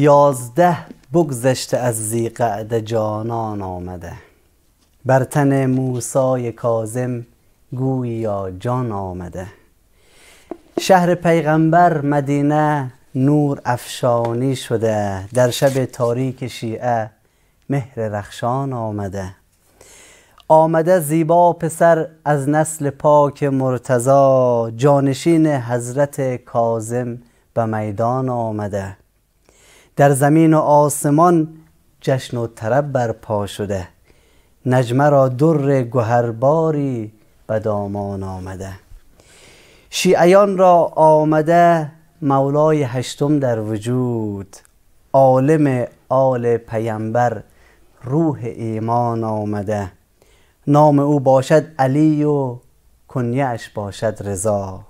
یازده بگذشته از زیقعد جانان آمده بر تن موسای کازم یا جان آمده شهر پیغمبر مدینه نور افشانی شده در شب تاریک شیعه مهر رخشان آمده آمده زیبا پسر از نسل پاک مرتضا جانشین حضرت کازم به میدان آمده در زمین و آسمان جشن و طرب برپا شده نجمه را در گهرباری به دامان آمده شیعیان را آمده مولای هشتم در وجود عالم آل پیمبر روح ایمان آمده نام او باشد علی و کنیش باشد رضا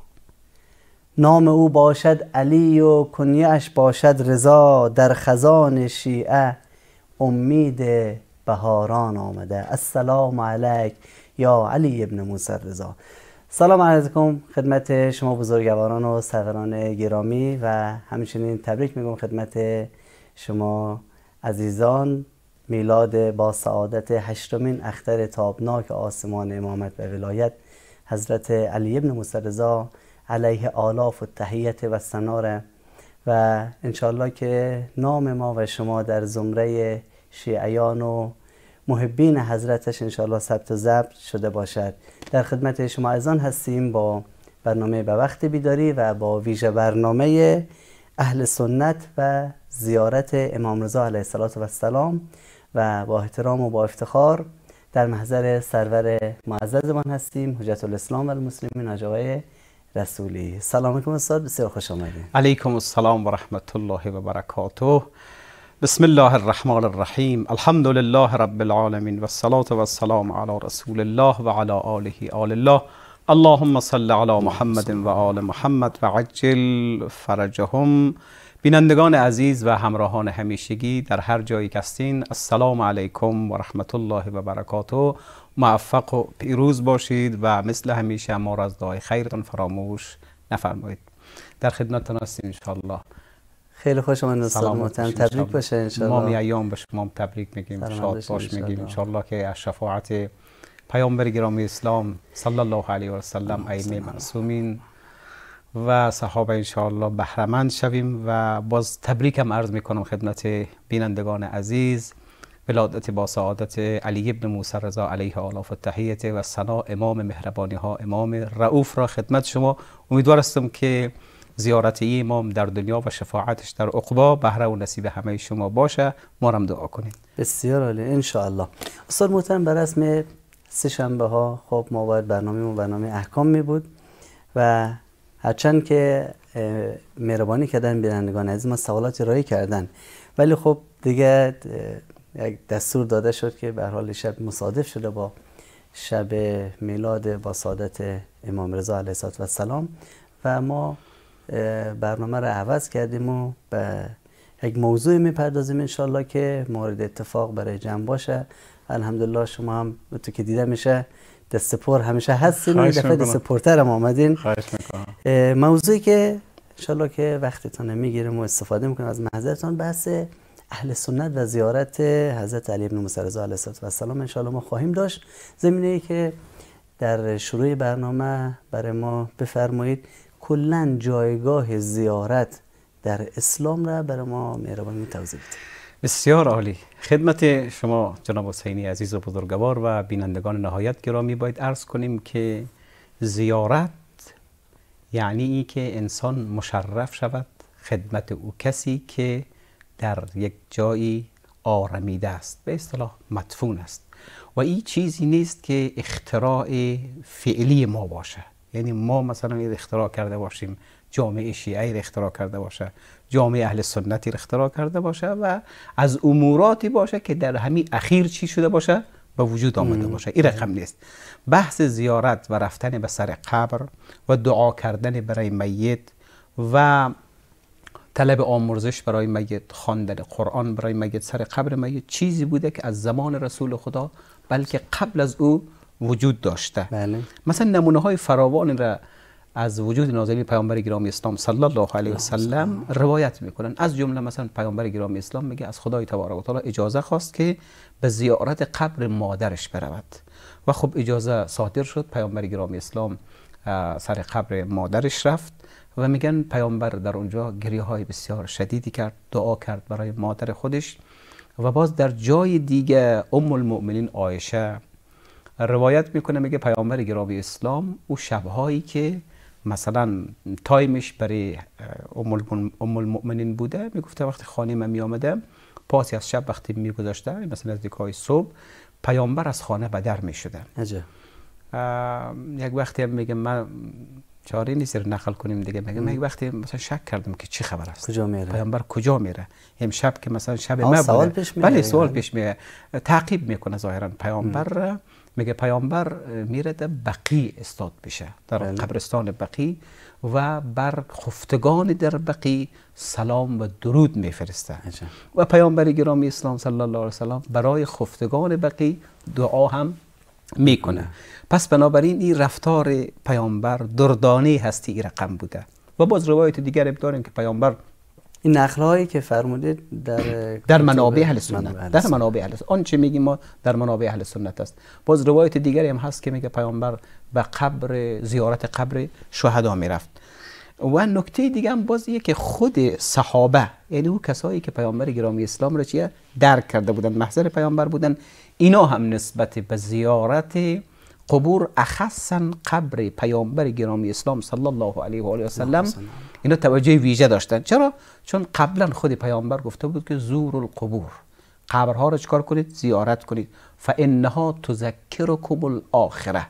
نام او باشد علی و کنیش باشد رضا در خزان شیعه امید بهاران آمده السلام علیک یا علی ابن موسر رضا سلام علیکم خدمت شما بزرگواران و سفران گرامی و همچنین تبریک میگم خدمت شما عزیزان میلاد با سعادت هشتمین اختر تابناک آسمان امامت و ولایت حضرت علی ابن موسر رضا علیه آلاف و تحییت و سناره و انشالله که نام ما و شما در زمره شیعیان و محبین حضرتش انشالله ثبت و ضبط شده باشد در خدمت شما ازان هستیم با برنامه به وقت بیداری و با ویژه برنامه اهل سنت و زیارت امام رضا علیه السلام و با احترام و با افتخار در محضر سرور معززمان هستیم حجت الاسلام و المسلمین آجاقای رسولی سلام علیکم استاد بسیار خوش آمدید علیکم السلام و رحمت الله و برکاته بسم الله الرحمن الرحیم الحمد لله رب العالمین و والسلام و علی رسول الله و علی آله آل الله اللهم صل علی محمد و آل محمد و عجل فرجهم بینندگان عزیز و همراهان همیشگی در هر جایی که هستین السلام علیکم و رحمت الله و برکاته موفق و پیروز باشید و مثل همیشه ما را از دعای خیرتان فراموش نفرمایید در خدمتتان هستیم الله خیلی خوش آمدید استاد تبریک باشه انشاءالله ما می ایام به شما تبریک میگیم شاد باش میگیم انشاءالله که از شفاعت پیامبر گرامی اسلام صلی الله علیه و سلم ائمه معصومین و صحابه انشاءالله بهرمند شویم و باز تبریکم عرض میکنم خدمت بینندگان عزیز ولادت با سعادت علی ابن موسی رضا علیه آلاف و سنا امام مهربانی ها امام رعوف را خدمت شما امیدوار هستم که زیارت ای امام در دنیا و شفاعتش در اقبا بهره و نصیب همه شما باشه ما هم دعا کنید بسیار عالی ان الله استاد محترم بر اسم سه شنبه ها خب ما باید برنامه و برنامه احکام می بود و هرچند که مهربانی کردن بینندگان عزیز ما سوالات رایی کردن ولی خب دیگه یک دستور داده شد که به حال شب مصادف شده با شب میلاد با سعادت امام رضا علیه و سلام و ما برنامه را عوض کردیم و به یک موضوع میپردازیم انشالله که مورد اتفاق برای جمع باشه الحمدلله شما هم تو که دیده میشه دست پر همیشه هستین و دفعه دست پرتر هم آمدین موضوعی که انشالله که وقتتان میگیریم و استفاده میکنیم از محضرتان بحث اهل سنت و زیارت حضرت علی ابن موسی رضا علیه السلام انشاءالله ما خواهیم داشت زمینه ای که در شروع برنامه برای ما بفرمایید کلا جایگاه زیارت در اسلام را برای ما مهربانی توضیح بسیار عالی خدمت شما جناب حسینی عزیز و بزرگوار و بینندگان نهایت گرامی باید عرض کنیم که زیارت یعنی ای که انسان مشرف شود خدمت او کسی که در یک جایی آرمیده است به اصطلاح مدفون است و این چیزی نیست که اختراع فعلی ما باشه یعنی ما مثلا اختراع کرده باشیم جامعه شیعه ای اختراع کرده باشه جامعه اهل سنتی اختراع کرده باشه و از اموراتی باشه که در همین اخیر چی شده باشه به وجود آمده باشه این رقم نیست بحث زیارت و رفتن به سر قبر و دعا کردن برای میت و طلب آمرزش برای مگه خواندن قرآن برای مگه سر قبر مگه چیزی بوده که از زمان رسول خدا بلکه قبل از او وجود داشته بله. مثلا نمونه های فراوان را از وجود نازلی پیامبر گرامی اسلام صلی الله علیه سلم روایت میکنن از جمله مثلا پیامبر گرامی اسلام میگه از خدای تبارک و تعالی اجازه خواست که به زیارت قبر مادرش برود و خب اجازه صادر شد پیامبر گرامی اسلام سر قبر مادرش رفت و میگن پیامبر در اونجا گریه های بسیار شدیدی کرد دعا کرد برای مادر خودش و باز در جای دیگه ام المؤمنین عایشه روایت میکنه میگه پیامبر گرامی اسلام او شبهایی که مثلا تایمش برای ام المؤمنین بوده میگفته وقتی خانه من میامده پاسی از شب وقتی میگذاشته مثلا از های صبح پیامبر از خانه بدر در میشده یک وقتی هم میگه من چاره نیست رو نقل کنیم دیگه مگه من وقتی مثلا شک کردم که چی خبر است کجا میره پیامبر کجا میره امشب که مثلا شب ما سوال بله سوال پیش میره تعقیب میکنه ظاهرا پیامبر میگه پیامبر میره در بقی استاد بشه در بله. قبرستان بقی و بر خفتگان در بقی سلام و درود میفرسته و پیامبر گرامی اسلام صلی الله علیه و سلام برای خفتگان بقی دعا هم میکنه پس بنابراین این رفتار پیامبر دردانه هستی رقم بوده و باز روایت دیگر هم داریم که پیامبر این که فرموده در در منابع اهل سنت در منابع اهل سنت آن چه میگیم ما در منابع اهل سنت است باز روایت دیگری هم هست که میگه پیامبر به قبر زیارت قبر شهدا میرفت و نکته دیگه هم باز که خود صحابه یعنی او کسایی که پیامبر گرامی اسلام را چیه درک کرده بودن محضر پیامبر بودن اینا هم نسبت به زیارت قبور اخصا قبر پیامبر گرامی اسلام صلی الله علیه و آله و سلم اینا توجه ویژه داشتن چرا چون قبلا خود پیامبر گفته بود که زور القبور قبرها رو چکار کنید زیارت کنید فانها تذکرکم الاخره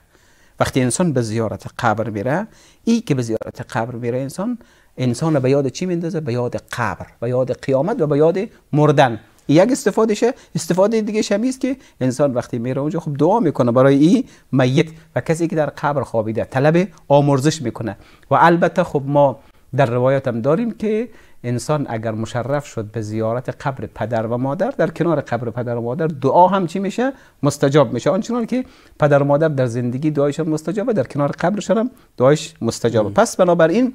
وقتی انسان به زیارت قبر میره ای که به زیارت قبر میره انسان انسان به یاد چی میندازه به یاد قبر به یاد قیامت و به یاد مردن یک استفادهشه استفاده دیگه شمیست که انسان وقتی میره اونجا خب دعا میکنه برای این میت و کسی که در قبر خوابیده طلب آمرزش میکنه و البته خب ما در روایات هم داریم که انسان اگر مشرف شد به زیارت قبر پدر و مادر در کنار قبر پدر و مادر دعا هم چی میشه مستجاب میشه آنچنان که پدر و مادر در زندگی دعایشان مستجابه در کنار قبرشان هم دعایش مستجابه پس بنابراین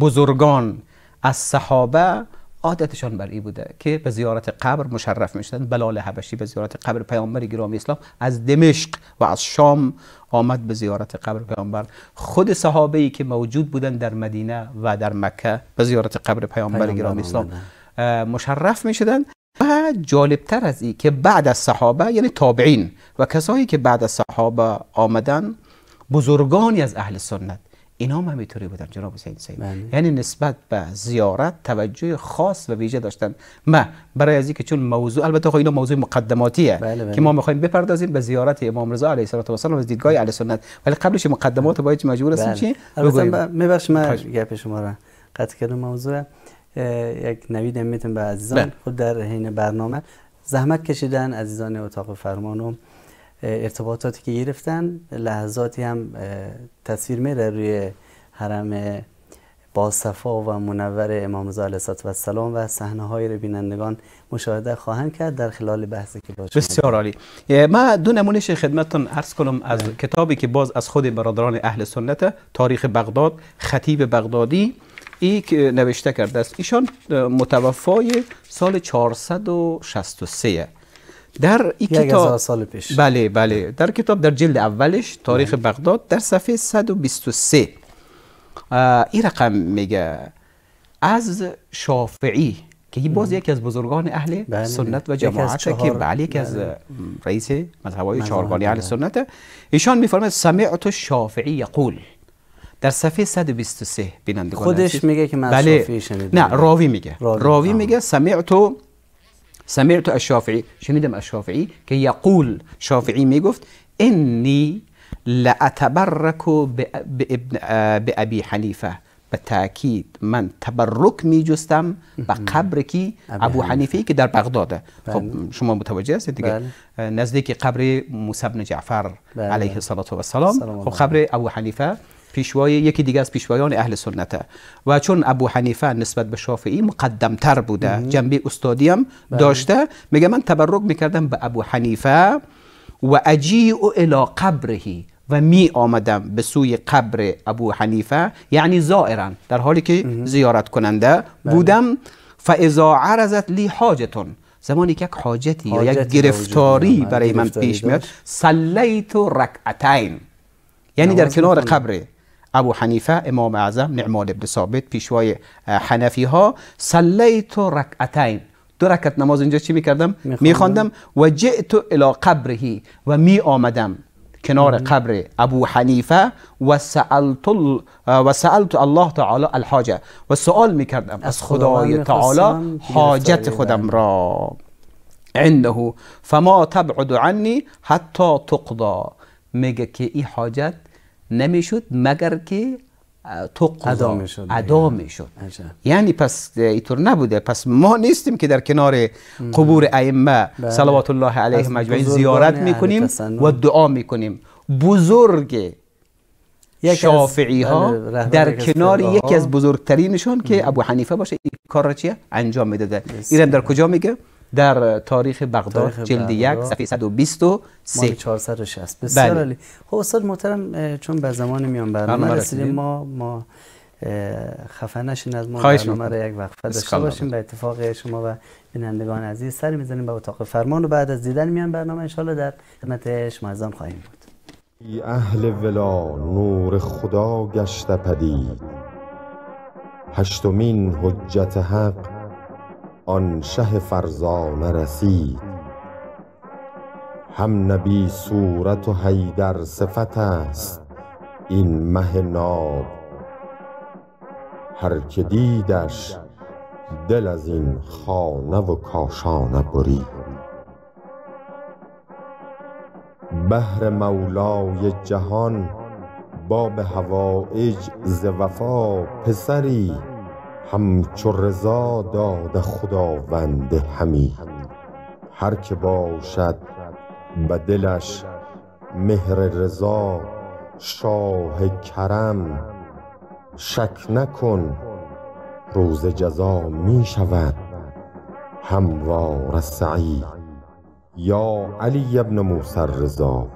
بزرگان از صحابه عادتشان بر این بوده که به زیارت قبر مشرف میشدن بلال حبشی به زیارت قبر پیامبر گرامی اسلام از دمشق و از شام آمد به زیارت قبر پیامبر خود صحابه ای که موجود بودند در مدینه و در مکه به زیارت قبر پیامبر گرامی اسلام مشرف میشدن و جالبتر از این که بعد از صحابه یعنی تابعین و کسایی که بعد از صحابه آمدن بزرگانی از اهل سنت اینا هم همینطوری بودن جناب حسین سید بله. یعنی نسبت به زیارت توجه خاص و ویژه داشتن ما برای از اینکه چون موضوع البته خب اینا موضوع مقدماتیه بله, بله. که ما میخوایم بپردازیم به زیارت امام رضا علیه الصلاه و السلام از دیدگاه اهل سنت ولی قبلش مقدمات باید مجبور هستیم بله. چی ببخش من گپ شما را قطع کردم موضوع یک نوید میتونم به عزیزان خود در حین برنامه زحمت کشیدن عزیزان اتاق فرمانم ارتباطاتی که گرفتن لحظاتی هم تصویر میره روی حرم باصفا و منور امام رضا علیه السلام و صحنه های رو بینندگان مشاهده خواهند کرد در خلال بحثی که باشه بسیار عالی من دو نمونهش خدمتتون عرض کنم از بله. کتابی که باز از خود برادران اهل سنت تاریخ بغداد خطیب بغدادی ای که نوشته کرده است ایشان متوفای سال 463 در این کتاب سال پیش بله بله در کتاب در جلد اولش تاریخ بله. بغداد در صفحه 123 این رقم میگه از شافعی که باز یکی از بزرگان اهل بله، بله. سنت و جماعت که بله یکی از بله. رئیس مذهبای چهارگانه اهل سنت ایشان میفرماید سمعت شافعی یقول در صفحه 123 بینندگان خودش میگه که من بله. شافعی شنیدم نه راوی میگه راوی, راوی میگه سمعت سمعت الشافعی شنیدم الشافعی که یقول شافعی میگفت انی لا به ابی حنیفه به تاکید من تبرک می جستم به قبر کی ابو حنیفه که در بغداده خب بله. شما متوجه هستید دیگه بله. نزدیک قبر موسی بن جعفر بله. علیه الصلاه و السلام خب قبر ابو حنیفه پیشوای یکی دیگه از پیشوایان اهل سنته و چون ابو حنیفه نسبت به شافعی تر بوده جنبه استادی هم بله. داشته میگه من تبرک میکردم به ابو حنیفه و اجیع الی قبرهی و می آمدم به سوی قبر ابو حنیفه یعنی زائرا در حالی که زیارت کننده بله. بودم فاذا عرضت لی حاجتون زمانی که یک حاجتی یا یک گرفتاری برای من پیش میاد سلیت رکعتین یعنی در کنار قبره ابو حنیفه امام اعظم نعمان ابن ثابت پیشوای حنفی ها سلیت رکعتین دو رکعت نماز اینجا چی میکردم میخواندم و جئت الی قبرهی و می آمدم کنار قبر ابو حنیفه و سألت, و الله تعالی الحاجه و سوال میکردم از خدای تعالی حاجت خودم را عنده فما تبعد عنی حتی تقضا میگه که این حاجت نمیشد مگر که تو ادا میشد ادا یعنی پس اینطور نبوده پس ما نیستیم که در کنار قبور ائمه بله. صلوات الله علیهم اجمعین زیارت میکنیم و دعا میکنیم بزرگ شافعی ها بله، در کنار یکی از بزرگترینشان که ابو حنیفه باشه این کار را چیه انجام میداده ایران در کجا میگه در تاریخ بغداد جلد یک صفحه 123 460 بسیار بله. عالی خب استاد محترم چون به زمان میان برنامه رسیدیم ما ما خفه نشین از ما برنامه را یک وقفه داشته باشیم به اتفاق شما و بینندگان عزیز سر میزنیم به اتاق فرمان و بعد از دیدن میان برنامه انشالله در خدمت شما ازان خواهیم بود ای اهل ولا نور خدا گشته پدید هشتمین حجت حق آن شه فرزانه رسید هم نبی صورت و حیدر صفت است این مه ناب هر که دیدش دل از این خانه و کاشانه برید بهر مولای جهان باب هوایج ز وفا پسری همچو رضا داد خداوند همی هر که باشد به دلش مهر رضا شاه کرم شک نکن روز جزا می شود هموار سعی یا علی ابن موسر رضا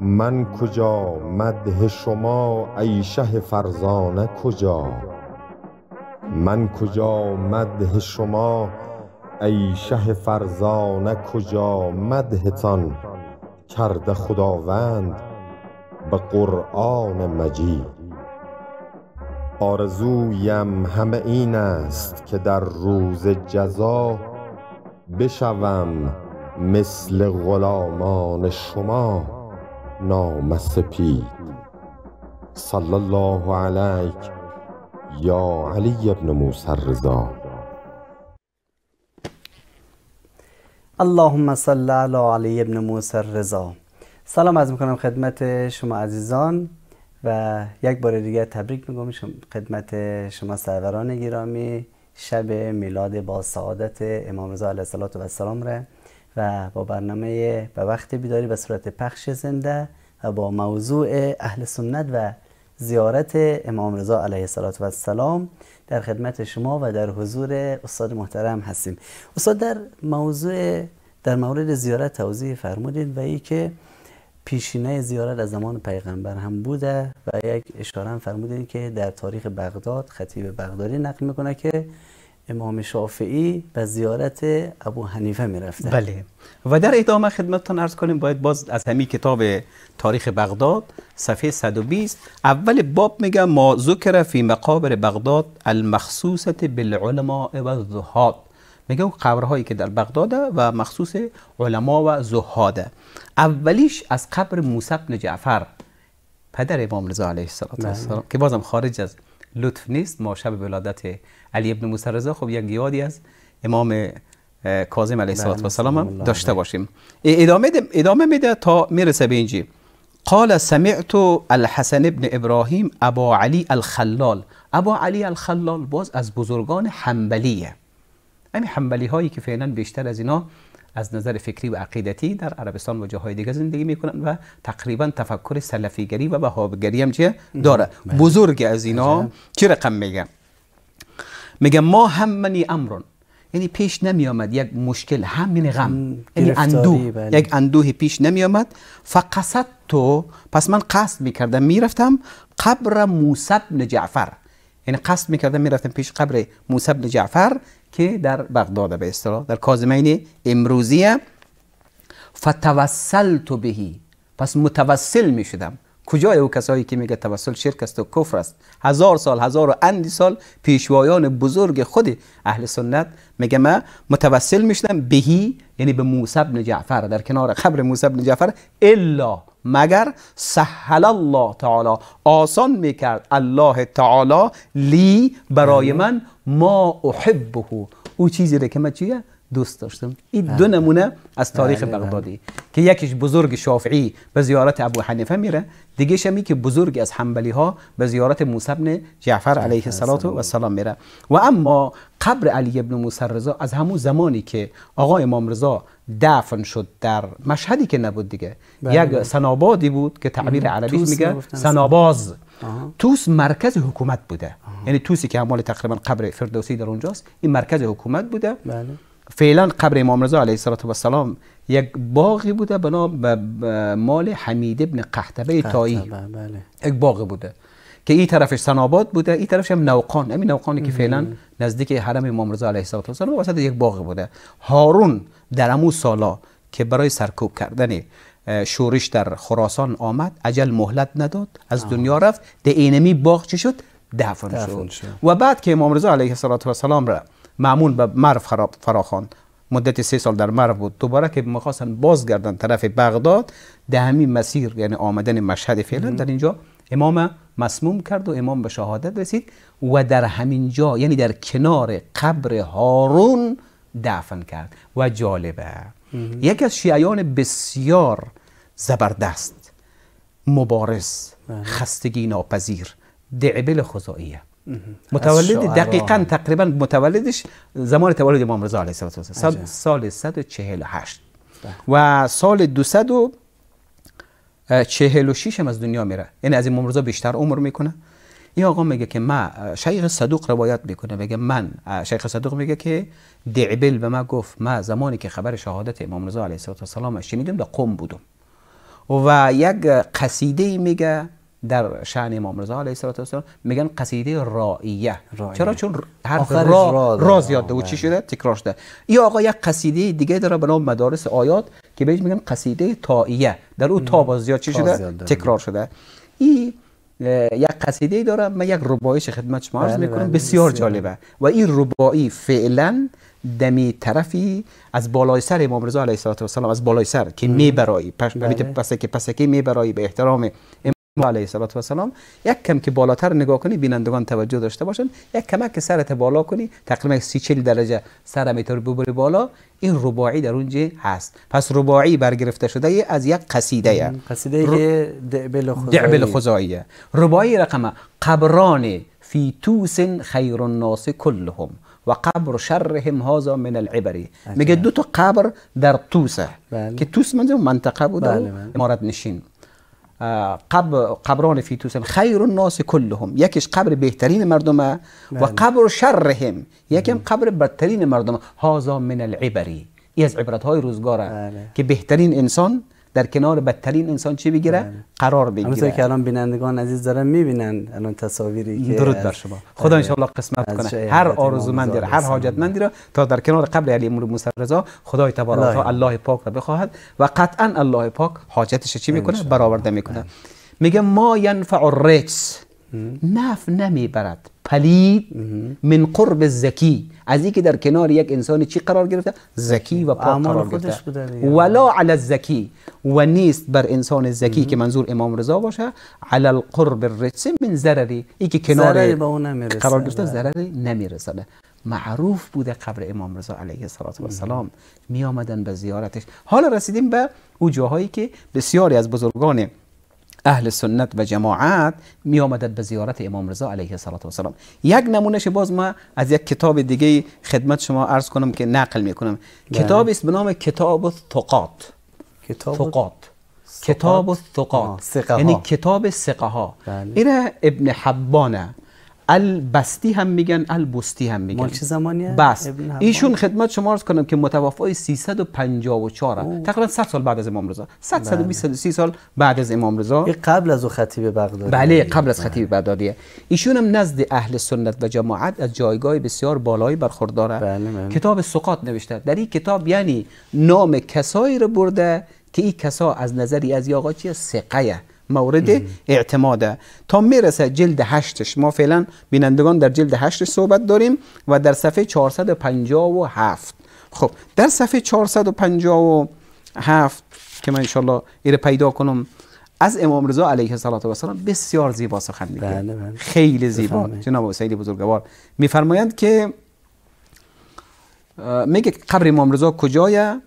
من کجا مده شما ای شه فرزانه کجا من کجا مده شما ای شه فرزانه کجا مدهتان کرده خداوند به قرآن مجید آرزویم همه این است که در روز جزا بشوم مثل غلامان شما نام سپید صلی الله علیک یا علی ابن موسر رضا اللهم صل علی علی ابن موسر رضا سلام از میکنم خدمت شما عزیزان و یک بار دیگه تبریک میگم خدمت شما سروران گرامی شب میلاد با سعادت امام رضا علیه السلام و ره و با برنامه به وقت بیداری به صورت پخش زنده و با موضوع اهل سنت و زیارت امام رضا علیه السلام در خدمت شما و در حضور استاد محترم هستیم استاد در موضوع در مورد زیارت توضیح فرمودین و ای که پیشینه زیارت از زمان پیغمبر هم بوده و یک اشاره هم فرمودین که در تاریخ بغداد خطیب بغدادی نقل میکنه که امام شافعی و زیارت ابو حنیفه می بله و در ادامه خدمتتان ارز کنیم باید باز از همین کتاب تاریخ بغداد صفحه 120 اول باب میگه ما ذکر فی مقابر بغداد المخصوصت بالعلماء و زهاد میگه اون قبرهایی که در بغداد و مخصوص علما و زهاده اولیش از قبر موسی بن جعفر پدر امام رضا علیه بله. السلام که بازم خارج از لطف نیست ما شب ولادت علی ابن مسترزا خب یک یادی از امام کاظم علیه السلام و سلام داشته باشیم ادامه ادامه میده تا میرسه به اینجی قال سمعت الحسن ابن ابراهیم ابا علی الخلال ابا علی الخلال باز از بزرگان حنبلیه همین یعنی حنبلی هایی که فعلا بیشتر از اینا از نظر فکری و عقیدتی در عربستان و جاهای دیگه زندگی میکنن و تقریبا تفکر سلفیگری و وهابگری هم چیه داره بزرگ از اینا چه رقم میگم میگه ما هم منی امرون یعنی پیش نمی آمد یک مشکل همین غم یعنی اندوه بله. یک اندوه پیش نمی آمد فقصد تو پس من قصد میکردم میرفتم قبر موسی بن جعفر یعنی قصد میکردم میرفتم پیش قبر موسی بن جعفر که در بغداد به اصطلاح در کاظمین امروزیه تو بهی پس متوسل می شدم کجای او کسایی که میگه توسل شرک است و کفر است هزار سال هزار و اندی سال پیشوایان بزرگ خود اهل سنت میگه ما متوسل میشدم بهی یعنی به موسی بن جعفر در کنار قبر موسی بن جعفر الا مگر سهل الله تعالی آسان میکرد الله تعالی لی برای یعنی؟ من ما احبه او چیزی را که من چیه دوست داشتم این بله. دو نمونه از بله، تاریخ بله. بغدادی که یکیش بزرگ شافعی به زیارت ابو حنیفه میره دیگه شمی که بزرگ از حنبلی ها به زیارت موسی بن جعفر علیه السلام و سلام میره و اما قبر علی ابن موسی رضا از همون زمانی که آقا امام رضا دفن شد در مشهدی که نبود دیگه یک سنابادی بود که تعبیر عربی میگه سناباز آه. توس مرکز حکومت بوده یعنی توسی که همال تقریبا قبر فردوسی در اونجاست این مرکز حکومت بوده فعلا قبر امام رضا علیه السلام یک باغی بوده به به مال حمید ابن قحطبه تایی بله. یک باغ بوده که این طرفش سناباد بوده این طرفش هم نوقان همین نوقانی که فعلا نزدیک حرم امام رضا علیه السلام وسط یک باغ بوده هارون در امو سالا که برای سرکوب کردن شورش در خراسان آمد اجل مهلت نداد از دنیا رفت ده اینمی باغ چی شد دفن, شد. و بعد که امام رضا علیه السلام را معمون به مرو فراخوان مدت سه سال در مرو بود دوباره که میخواستن بازگردن طرف بغداد ده همین مسیر یعنی آمدن مشهد فعلا در اینجا امام مسموم کرد و امام به شهادت رسید و در همین جا یعنی در کنار قبر هارون دفن کرد و جالبه یکی از شیعیان بسیار زبردست مبارز بله. خستگی ناپذیر دعبل خزائیه متولد دقیقا تقریبا متولدش زمان تولد امام رضا علیه السلام سال 148 بله. و سال 200 و هم از دنیا میره یعنی از امام رضا بیشتر عمر میکنه این آقا میگه که من شیخ صدوق روایت میکنه میگه من شیخ صدوق میگه که دعبل به ما گفت من زمانی که خبر شهادت امام رضا علیه السلام شنیدم در قوم بودم و یک قصیده میگه در شعن امام رضا علیه السلام میگن قصیده رائیه چرا چون حرف را را, زیاد ده و چی شده تکرار شده این آقا یک قصیده دیگه داره به نام مدارس آیات که بهش میگن قصیده تائیه در او تا باز زیاد چی شده تکرار شده این یک قصیده داره من یک ربایش خدمت شما عرض بله، میکنم بله، بسیار جالبه و این رباعی فعلا دمی طرفی از بالای سر امام رضا علیه السلام از بالای سر که میبرایی بله. پس که پسکی میبرایی به احترام علیه صلوات و سلام یک کم که بالاتر نگاه کنی بینندگان توجه داشته باشن یک کم که سرت بالا کنی تقریبا 30 40 درجه سر میتر ببری بالا این رباعی در اونجا هست پس رباعی برگرفته شده از یک قصیده قصیده ر... دعبل خزایی دعبل رباعی رقم قبران فی توس خیر الناس کلهم و قبر شرهم هازا من العبری میگه دو تا قبر در توسه بله. که توس منظور منطقه بود بله, امارت بله. نشین قبر قبران فی توسم خیر الناس کلهم یکیش قبر بهترین مردمه نعم. و قبر شرهم یکیم قبر بدترین مردمه هازا من العبری ای از عبرت های روزگاره که بهترین انسان در کنار بدترین انسان چی بگیره بله. قرار بگیره که الان بینندگان عزیز دارن میبینن الان تصاویری که درود بر شما خدا ان قسمت کنه هر آرزومندی را هر حاجتمندی را تا در کنار قبل علی امور مصرزا رضا خدای تبارک و الله پاک را بخواهد و قطعا الله پاک حاجتش چی میکنه برآورده میکنه میگه ما ینفع الرجس نف نمیبرد پلید من قرب زکی از اینکه در کنار یک انسان چی قرار گرفته زکی و پاک قرار گرفته ولا علی الزکی و نیست بر انسان زکی که منظور امام رضا باشه علی القرب الرجس من ضرری این که کنار قرار گرفته نمی نمیرسانه معروف بوده قبر امام رضا علیه السلام می آمدن به زیارتش حالا رسیدیم به او جاهایی که بسیاری از بزرگان اهل سنت و جماعت می آمدند به زیارت امام رضا علیه السلام یک نمونهش باز ما از یک کتاب دیگه خدمت شما عرض کنم که نقل می کنم بله. کتاب است به نام کتاب ثقات کتاب ثقات کتاب ثقات یعنی کتاب ثقه ها بله. ابن حبانه البستی هم میگن البستی هم میگن چه زمانیه بس ایشون خدمت شما عرض کنم که متوفای 354 هم. تقریبا 100 سال بعد از امام رضا 100 130 بله. سال بعد از امام رضا قبل از خطیب بغدادی بله قبل از بله. خطیب بغدادیه ایشون هم نزد اهل سنت و جماعت از جایگاه بسیار بالایی برخورداره بله، کتاب سقاط نوشته در این کتاب یعنی نام کسایی رو برده که این کسا از نظری از آقا چیه سقیه مورد اعتماده تا میرسه جلد هشتش ما فعلا بینندگان در جلد هشتش صحبت داریم و در صفحه 457 خب در صفحه 457 که من انشالله ایره پیدا کنم از امام رضا علیه السلام بسیار زیبا سخن میگه بله، بله. خیلی زیبا جناب حسین بزرگوار میفرمایند که میگه قبر امام رضا کجایه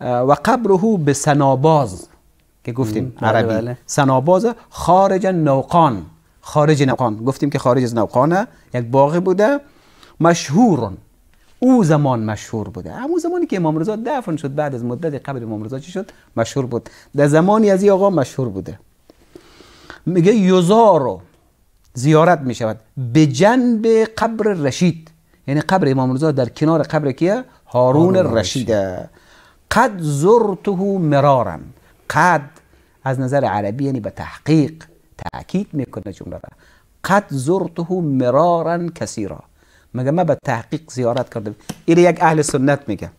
و قبره به سناباز که گفتیم بله، عربی بله. سناباز خارج نوقان خارج نوقان گفتیم که خارج از نوقانه یک باغ بوده مشهور او زمان مشهور بوده همون زمانی که امام رضا دفن شد بعد از مدت قبل امام رضا چی شد مشهور بود در زمانی از این آقا مشهور بوده میگه یوزارو زیارت می شود به جنب قبر رشید یعنی قبر امام رضا در کنار قبر کیه هارون, هارون رشیده قد زرته مرارم قد از نظر عربی یعنی به تحقیق تأکید میکنه جمله را قد زرته مرارا کثیرا مگه ما به تحقیق زیارت کردم این یک اهل سنت میگه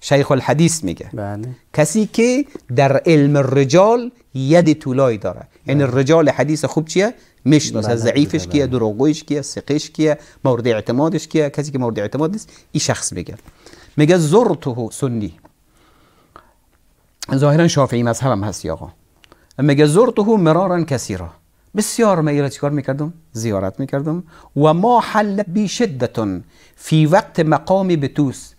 شیخ الحدیث میگه بله. کسی که در علم رجال ید طولایی داره یعنی بله. رجال حدیث خوب چیه میشناسه بله، ضعیفش کیه دروغگویش کیه سقیش کیه مورد اعتمادش کیه کسی که مورد اعتماد نیست این شخص میگه میگه زرته سنی ظاهرا شافعی مذهب هم هستی آقا میگه زرته مرارا را بسیار میره چیکار میکردم زیارت میکردم و ما حل بی شدتون فی وقت مقامی به توس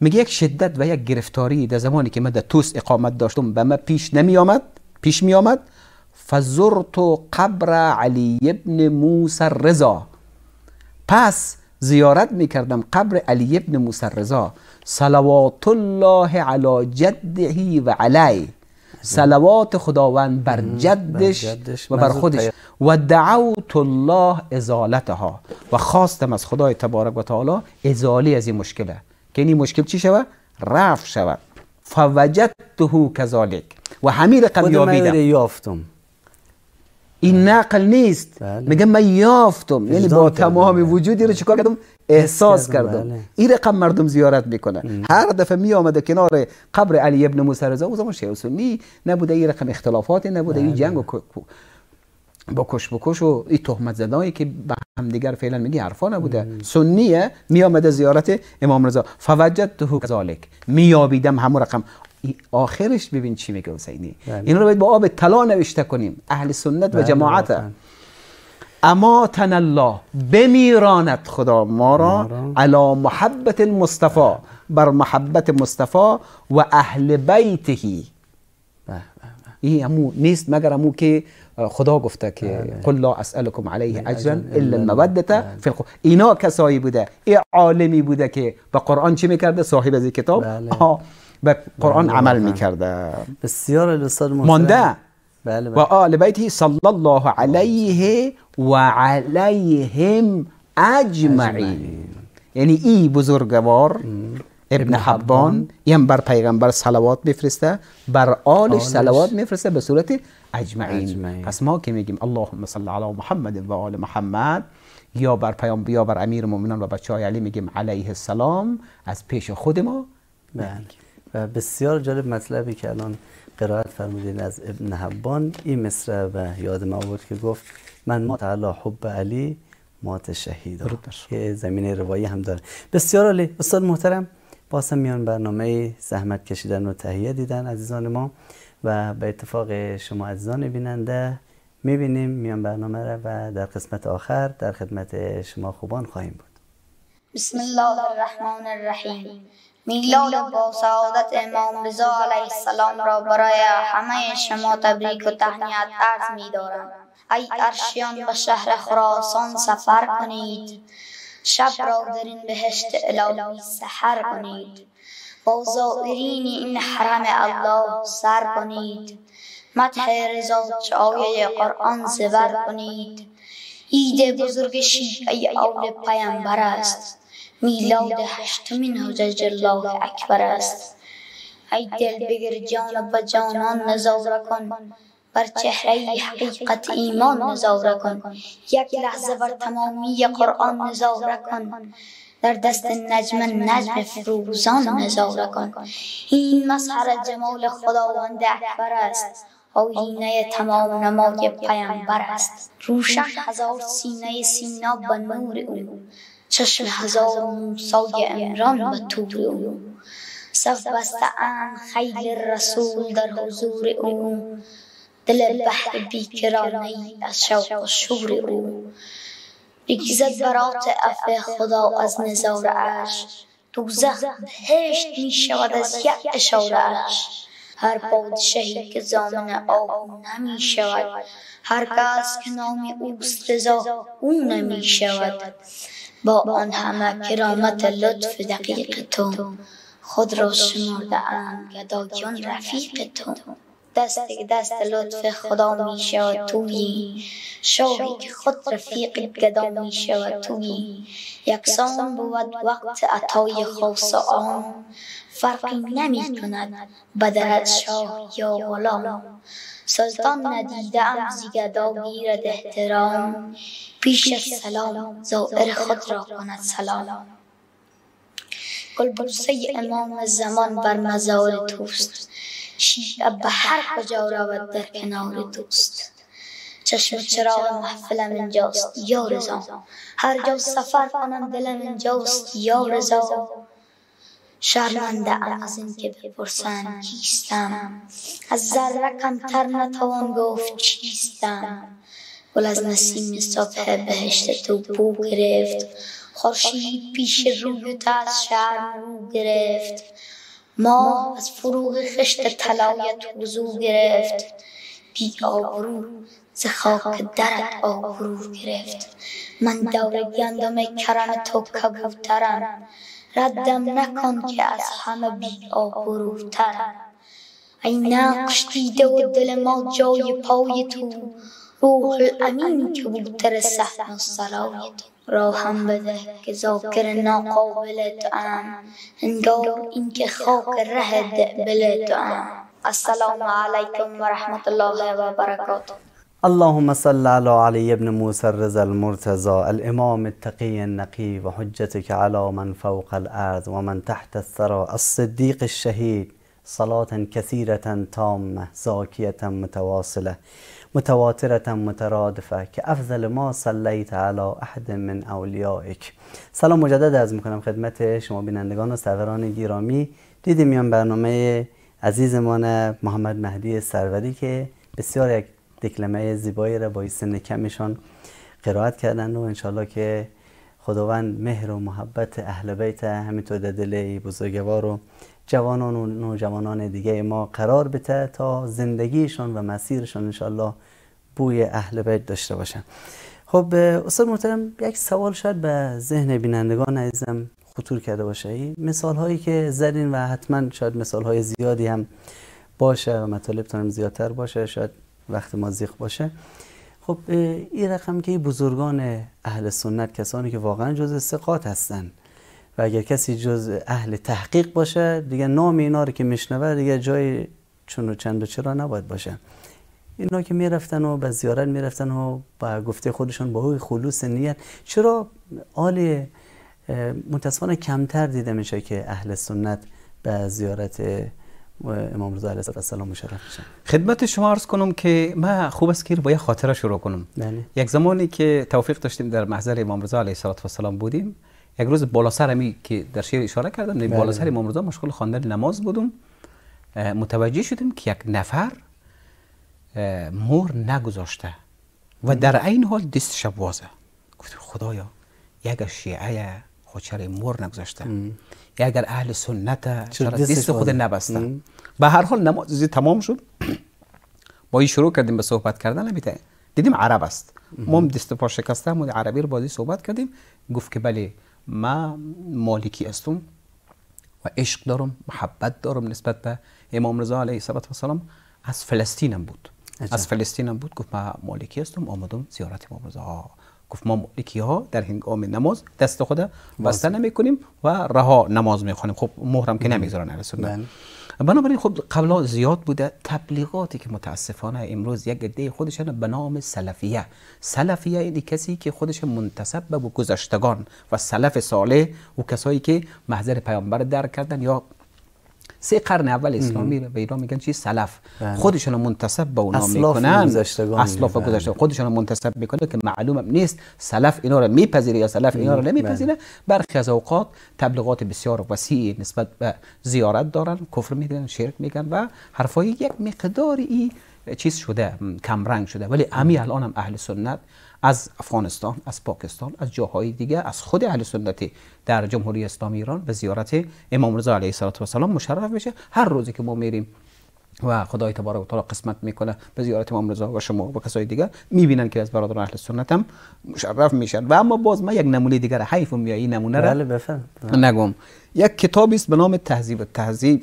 میگه یک شدت و یک گرفتاری در زمانی که من در توس اقامت داشتم به من پیش نمی آمد پیش می آمد فزرت قبر علی ابن موسی رضا پس زیارت میکردم قبر علی ابن مسرزا صلوات الله علی جده و علی سلوات خداوند بر جدش, و بر خودش و دعوت الله ازالتها و خواستم از خدای تبارک و تعالی ازالی از این مشکله که این مشکل چی شود؟ رفت شود فوجدته کذالک و همین رقم یابیدم یافتم این نقل نیست بله. میگه من یافتم یعنی با تمام بله. وجودی رو چیکار کردم احساس کردم بله. این رقم مردم زیارت میکنه هر دفعه می آمده کنار قبر علی ابن موسی رضا اون زمان شیعه سنی نبوده این رقم اختلافات نبوده این بله. جنگ و با کش بکش و این تهمت زدایی که به همدیگر فعلا میگی حرفا نبوده سنیه می آمده زیارت امام رضا فوجدته کذالک میابیدم همون رقم آخرش ببین چی میگه حسینی بله. این رو باید با آب طلا نوشته کنیم اهل سنت و بله، جماعت اما تن الله بمیراند خدا ما را علا محبت المصطفى بر محبت مصطفى و اهل بیتهی بله، این امو نیست مگر امو که خدا گفته که قل لا اسألكم عليه اجرا الا المودت فی اینا کسایی بوده ای عالمی بوده که به قرآن چی میکرده صاحب از کتاب به قرآن عمل میکرده بسیار الاستاد مانده بله بله. و آل بیتی صلی الله علیه و علیهم اجمعین یعنی ای بزرگوار ابن حبان یم بر پیغمبر صلوات میفرسته بر آلش صلوات میفرسته به صورت اجمعین پس ما که میگیم اللهم صل علی محمد و آل محمد یا بر پیام یا بر امیر مؤمنان و بچه علی میگیم علیه السلام از پیش خود ما بله و بسیار جالب مطلبی که الان قرائت فرمودین از ابن حبان این مصرع و یادم آورد که گفت من ما تعالی حب علی مات شهید که زمینه روایی هم داره بسیار عالی استاد محترم باسم میان برنامه زحمت کشیدن و تهیه دیدن عزیزان ما و به اتفاق شما عزیزان بیننده میبینیم میان برنامه را و در قسمت آخر در خدمت شما خوبان خواهیم بود بسم الله الرحمن الرحیم میلاد با سعادت امام رضا علیه السلام را برای همه شما تبریک و تهنیت عرض می دارم ای ارشیان به شهر خراسان سفر کنید شب را در این بهشت الهی سحر کنید با زائرین این حرم الله سر کنید مدح رضا چایه قرآن زبر کنید ایده بزرگشی ای اول پیامبر است میلاد هشتمین حجج الله اکبر است ای دل بگیر جان و جانان نظاره کن بر چهره حقیقت ایمان نظاره کن یک لحظه بر تمامی قرآن نظاره کن در دست نجم نجم فروزان نظاره کن این مسحر جمال خداوند اکبر است آینه تمام نمای پیامبر است روشن هزار سینه سینا به نور او چشم هزار سای امران به طور او صف بسته خیل رسول در حضور او دل بحر بیکرانه از شوق و شور او بگیزد برات اف خدا از نظاره اش دوزخ بهشت می شود از یک اشاره اش هر پادشهی که زامن آب نمی شود هر کس که نام اوست رضا او نمی شود با آن همه کرامت لطف دقیق تو خود را شمرده ام گدایان رفیق تو دست دست لطف خدا می شود تویی شاهی که خود رفیق گدا می شود تویی یکسان بود وقت عطای خاص آن فرقی نمی کند بدرد شاه یا غلام سلطان ام زیگدا گیرد احترام پیش سلام زائر خود را کند سلام گلبرسه امام زمان بر مزار توست شیعه به هر کجا رود در کنار توست چشم چراغ محفلم اینجاست یا رضا هر جا سفر کنم دلم اینجاست یا رضا شرمنده از این که بپرسن کیستم از ذره کمتر نتوان گفت چیستم گل از نسیم صبح بهشت تو بو گرفت خورشید پیش روی تو از شهر رو گرفت ما از فروغ خشت طلایت وضو گرفت بی آبرو ز خاک درت آبرو گرفت من دور گندم کرم تو کبوترم ردم نکن که از همه بی آبروتر ای نقش دیده و دل ما جای پای تو روح الامین که بوتر صحن و سرای تو هم بده که ذاکر ناقابل تو ام انگار که خاک ره دعبل تو ام السلام علیکم و رحمت الله و برکاته اللهم صل على علي ابن موسى الرضا المرتضى الامام التقي النقي وحجتك على من فوق الارض ومن تحت الثرى الصديق الشهيد صلاة كثيرة تامة زاكية متواصلة متواترة مترادفه، که افضل ما صلیت علی احد من اولیائک سلام مجدد از میکنم خدمت شما بینندگان و سروران گیرامی دیدیم میان برنامه عزیزمان محمد مهدی سروری که بسیار یک دکلمه زیبایی را با سن کمشان قرائت کردن و انشالله که خداوند مهر و محبت اهل بیت همینطور در دل بزرگوار و جوانان و نوجوانان دیگه ما قرار بده تا زندگیشان و مسیرشان انشالله بوی اهل بیت داشته باشن خب استاد محترم یک سوال شاید به ذهن بینندگان عزیزم خطور کرده باشه مثال هایی که زدین و حتما شاید مثال های زیادی هم باشه و مطالب هم زیادتر باشه شاید وقت ما باشه خب این رقم که بزرگان اهل سنت کسانی که واقعا جز ثقات هستن و اگر کسی جز اهل تحقیق باشه دیگه نام اینا رو که میشنوه دیگه جای چون و چند و چرا نباید باشه اینا که میرفتن و به زیارت میرفتن و با گفته خودشون با خلوص نیت چرا آل متاسفانه کمتر دیده میشه که اهل سنت به زیارت و امام رضا علیه السلام مشرف میشن خدمت شما عرض کنم که من خوب است که با یه خاطره شروع کنم بله. یک زمانی که توفیق داشتیم در محضر امام رضا علیه السلام بودیم یک روز بالا سرمی که در شعر اشاره کردم بله. بالا سر امام رضا مشغول خواندن نماز بودم متوجه شدیم که یک نفر مور نگذاشته و در این حال دست شب وازه خدایا یک شیعه خوچر مور نگذاشته اگر اهل سنت چرا دست خود نبستن به هر حال نماز تمام شد این شروع کردیم به صحبت کردن دیدیم عرب است ما هم دست پا شکسته عربی رو بازی صحبت کردیم گفت که بله ما مالکی هستم و عشق دارم محبت دارم نسبت به امام رضا علیه سلام از فلسطینم بود از فلسطینم بود گفت ما مالکی هستم آمدم زیارت امام رضا گفت ما مالکی ها در هنگام نماز دست خود بسته نمی کنیم و رها نماز می خونیم خب مهرم که بله. نمیذارن نرسونه. بله. بنابراین خب قبلا زیاد بوده تبلیغاتی که متاسفانه امروز یک عده خودشان به نام سلفیه سلفیه یعنی کسی که خودش منتسب به گذشتگان و سلف صالح و کسایی که محضر پیامبر در کردن یا سه قرن اول اسلامی به ایران میگن چی سلف بله. خودشون منتسب به اونا میکنن اسلاف بله. گذشته خودشون منتسب میکنه که معلوم نیست سلف اینا رو میپذیره یا سلف اینا رو بله. نمیپذیره برخی از اوقات تبلیغات بسیار وسیع نسبت به زیارت دارن کفر میگن شرک میگن و حرفای یک مقداری چیز شده کمرنگ شده ولی امی الان هم اهل سنت از افغانستان از پاکستان از جاهای دیگه از خود اهل سنتی در جمهوری اسلامی ایران به زیارت امام رضا علیه السلام مشرف میشه هر روزی که ما میریم و خدای تبارک و تعالی قسمت میکنه به زیارت امام رضا و شما و کسای دیگه میبینن که از برادران اهل سنت هم مشرف میشن و اما باز من یک نمونه دیگر حیفم می این نمونه را بله، نگم یک کتابی است به نام تهذیب و تهذیب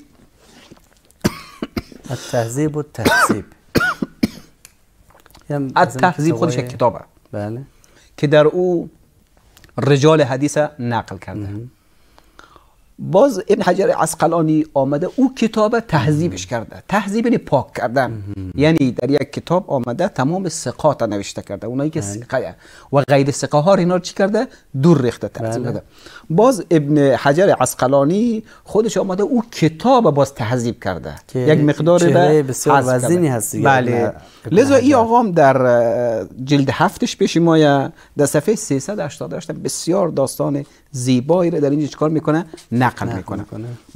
التهذیب خودش کتابه بله که در او رجال حدیث نقل کرده باز ابن حجر عسقلانی آمده او کتاب تهذیبش کرده تهذیب یعنی پاک کردن یعنی در یک کتاب آمده تمام سقاط نوشته کرده اونایی که سقه بله. و غیر سقه ها اینا چی کرده دور ریخته تهذیب بله. کرده باز ابن حجر عسقلانی خودش آمده او کتاب باز تهذیب کرده یک مقدار به بسیار وزنی هست بله لذا این آقام در جلد هفتش پیش ما در صفحه 388 بسیار داستان زیبایی رو در اینجا کار میکنه نقل میکنه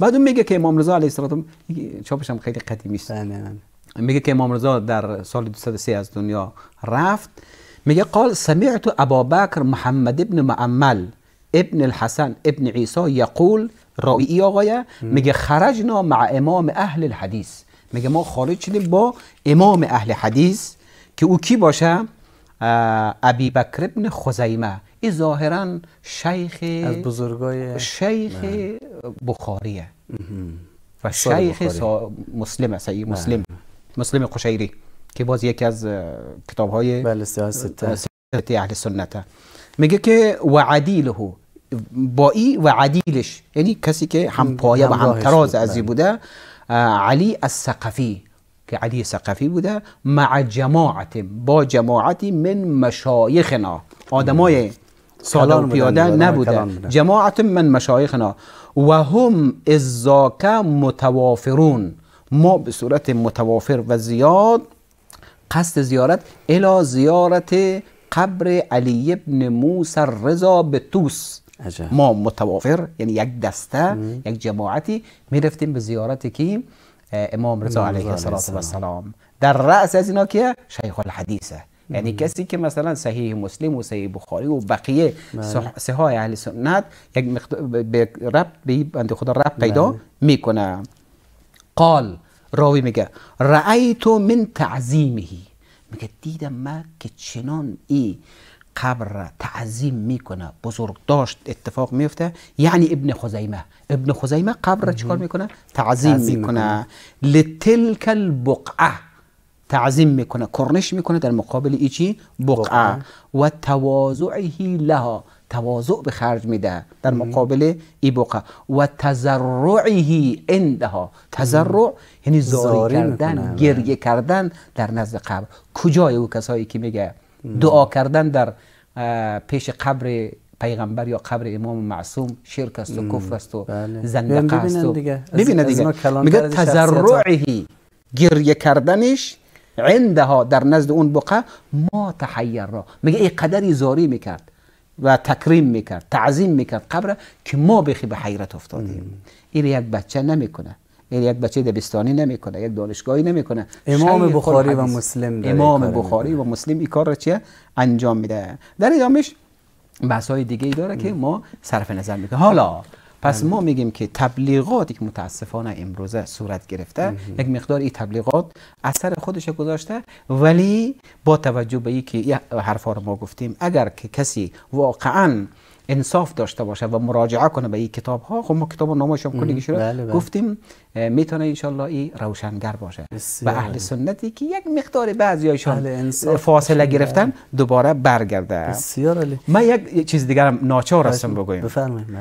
بعد اون میگه که امام رضا علیه السلام چاپش هم خیلی قدیمی است بله، بله. میگه که امام رضا در سال 203 از دنیا رفت میگه قال سمعت ابا بکر محمد ابن معمل ابن الحسن ابن عیسی یقول رایی آقایه میگه خرجنا مع امام اهل الحدیث میگه ما خارج شدیم با امام اهل حدیث که او کی باشه ابی بکر ابن خزیمه این ظاهرا شیخ از بزرگای شیخ بخاریه و شیخ مسلم است مسلم مسلم قشیری که باز یکی از کتاب های بله، سیاست اهل سنت میگه که وعدیله با ای و عدیلش یعنی کسی که هم پایه و هم تراز از بله. بوده علی السقفی که علی سقفی بوده مع جماعت با جماعتی من مشایخنا آدمای ساده پیاده نبوده جماعت من مشایخنا و هم ازاکه متوافرون ما به صورت متوافر و زیاد قصد زیارت الی زیارت قبر علی ابن موسى رضا به توس ما متوافر یعنی یک دسته یک جماعتی میرفتیم به زیارت کی امام رضا علیه السلام در رأس از اینا که شیخ الحدیثه یعنی يعني کسی که مثلا صحیح مسلم و صحیح بخاری و بقیه صحیح اهل سنت یک به رب به بند خدا رب پیدا میکنه قال راوی میگه رأیت من تعظیمه میگه دیدم ما که چنان ای قبر را تعظیم میکنه بزرگ داشت اتفاق میفته یعنی ابن خزیمه ابن خزیمه قبر را چکار میکنه تعظیم میکنه لتلک البقعه تعظیم میکنه کرنش میکنه در مقابل ایچی بقعه و توازعهی لها تواضع به خرج میده در مقابل ای بقعه و تزرعهی اندها تزرع یعنی زاری کردن گریه کردن در نزد قبر کجای او کسایی که میگه دعا کردن در پیش قبر پیغمبر یا قبر امام معصوم شرک است و کفر است و بله. زندقه است ببینه دیگه میگه تزرعهی گریه کردنش عندها در نزد اون بقه ما تحیر را میگه ای قدری زاری میکرد و تکریم میکرد تعظیم میکرد قبره که ما بخی به حیرت افتادیم این یک بچه نمیکنه این یک بچه دبستانی نمیکنه یک دانشگاهی نمیکنه امام بخاری و مسلم امام بخاری و مسلم این کار را چیه انجام میده در ادامش بحث های دیگه ای داره که ما صرف نظر میکنه حالا پس بله. ما میگیم که تبلیغاتی که متاسفانه امروزه صورت گرفته یک مقدار این تبلیغات اثر خودش گذاشته ولی با توجه به اینکه حرفا رو ما گفتیم اگر که کسی واقعا انصاف داشته باشه و مراجعه کنه به این کتاب ها خب ما کتاب نامش هم کلیگی گفتیم میتونه انشالله این روشنگر باشه و اهل سنتی که یک مقدار بعضی هایشان بله، فاصله گرفتن دوباره برگرده بسیار من یک چیز دیگرم ناچار هستم بگویم بفرمایید بله.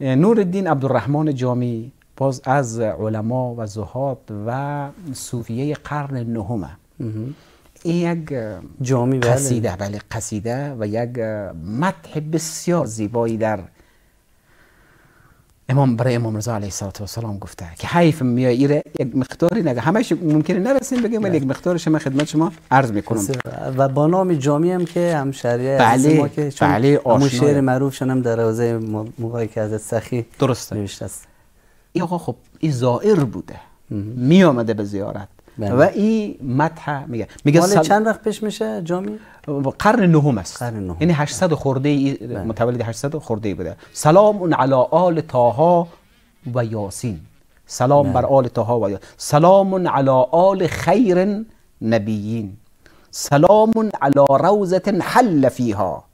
نور نورالدین عبدالرحمن جامی باز از علما و زهاد و صوفیه قرن نهمه این یک جامی بله. قصیده بله قصیده و یک مدح بسیار زیبایی در امام برای امام رضا علیه السلام گفته که حیف میاییره یک مقداری نگه همش ممکنه نرسیم بگیم ولی بله. یک مقدارش من خدمت شما عرض میکنم و با نام جامی هم که شریعه بله ما که چون بله شعر معروف شنم در روزه موقعی که حضرت سخی درسته نوشته است این آقا خب این زائر بوده می به زیارت بله. و این متحه میگه میگه چند وقت پیش میشه جامی قرن نهم است قرن نهم یعنی 800 بله. خورده بله. متولد 800 خورده بوده سلام علی آل تاها و یاسین سلام بر بله. آل تاها و یاسین سلام علی آل خیر نبیین سلام علی روزه حل فیها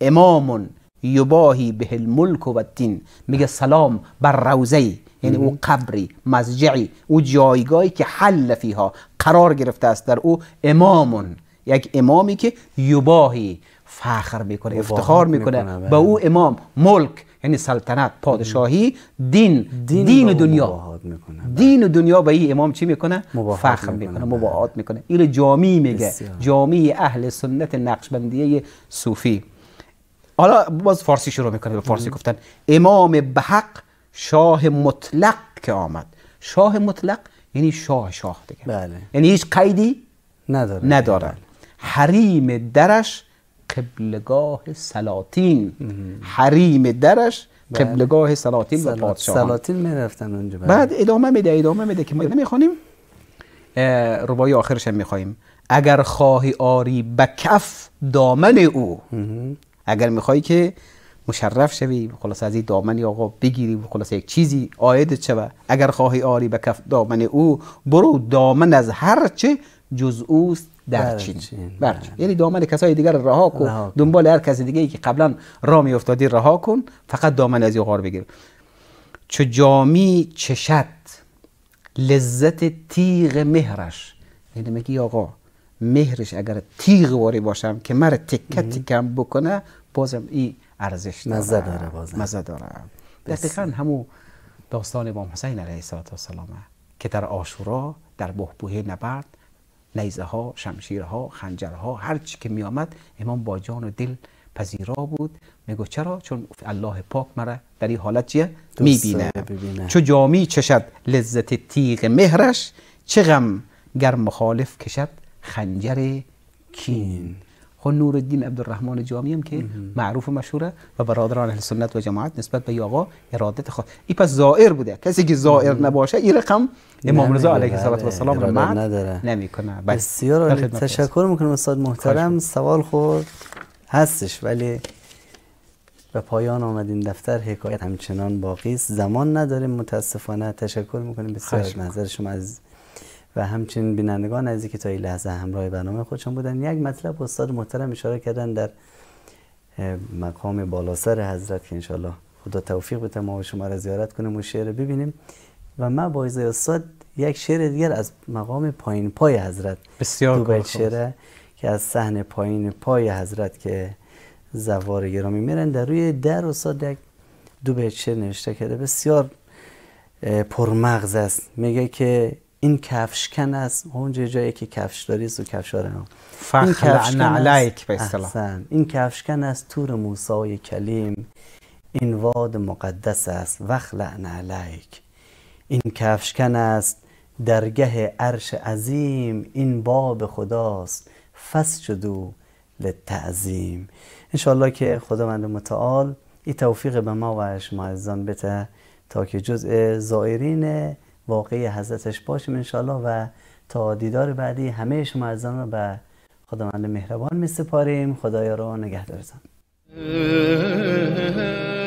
امام یباهی به الملک و الدین میگه سلام بر روزه یعنی او قبری مزجعی او جایگاهی که حل فیها قرار گرفته است در او امامون یک امامی که یوباهی، فخر میکنه افتخار میکنه به او امام ملک یعنی سلطنت پادشاهی دین دین, دین دنیا بله. دین دنیا به این امام چی میکنه فخر میکنه بله. مباهات میکنه این جامی میگه جامی اهل سنت نقشبندیه صوفی حالا باز فارسی شروع میکنه به فارسی گفتن امام به حق شاه مطلق که آمد شاه مطلق یعنی شاه شاه دیگه بله. یعنی هیچ قیدی نداره نداره حریم درش قبلگاه سلاطین حریم درش بله. قبلگاه سلاطین و پادشاهان سلاطین میرفتن اونجا بله. بعد ادامه میده ادامه میده که ما نمیخونیم ربای آخرش هم میخوایم اگر خواهی آری به کف دامن او اگر میخوای که مشرف شوی خلاص از این دامن آقا بگیری خلاص یک چیزی آید شوه اگر خواهی آری به کف دامن او برو دامن از هر چه جز اوست درچین یعنی دامن کسای دیگر رها کن دنبال هر کس دیگه ای که قبلا را می افتادی رها کن فقط دامن از غار بگیر چو جامی چشد لذت تیغ مهرش یعنی میگی آقا مهرش اگر تیغ واری باشم که مر تکه تکم بکنه بازم این ارزش مزه داره بازم مزه داره دقیقا همو داستان امام حسین علیه السلام که در آشورا در بهبوه نبرد نیزه ها شمشیرها ها، هر چی که می آمد امام با جان و دل پذیرا بود میگو چرا چون الله پاک مرا در این حالت چیه میبینه چو جامی چشد لذت تیغ مهرش چه غم گر مخالف کشد خنجر کین نور عبد عبدالرحمن جامی هم که معروف و مشهوره و برادران اهل سنت و جماعت نسبت به آقا ارادت خود این پس زائر بوده کسی که زائر نباشه این رقم امام رضا علیه و السلام رو نداره نمیکنه بله. بسیار تشکر میکنم استاد محترم سوال خود هستش ولی به پایان آمدیم دفتر حکایت همچنان باقی است زمان نداریم متاسفانه تشکر میکنیم بسیار نظر شما از و همچنین بینندگان عزیزی که تا این لحظه همراه برنامه خودشان بودن یک مطلب استاد محترم اشاره کردن در مقام بالاسر حضرت که انشالله خدا توفیق بده ما شما را زیارت کنیم و شعر ببینیم و ما با اجازه استاد یک شعر دیگر از مقام پایین پای حضرت بسیار دو شعر که از سحن پایین پای حضرت که زوار گرامی میرن در روی در استاد یک دو بیت شعر نوشته کرده بسیار پرمغز است میگه که این کفشکن است اونجا جایی که کفش داری و کفش دارم این کفشکن این کفشکن است تور موسای کلیم این واد مقدس است وخلعن علیک این کفشکن است درگه عرش عظیم این باب خداست فسجدو لتعظیم انشالله که خداوند متعال این توفیق به ما و عزیزان بته تا که جزء زائرین واقعی حضرتش باشیم انشالله و تا دیدار بعدی همه شما از را به خداوند مهربان می سپاریم خدایا رو نگه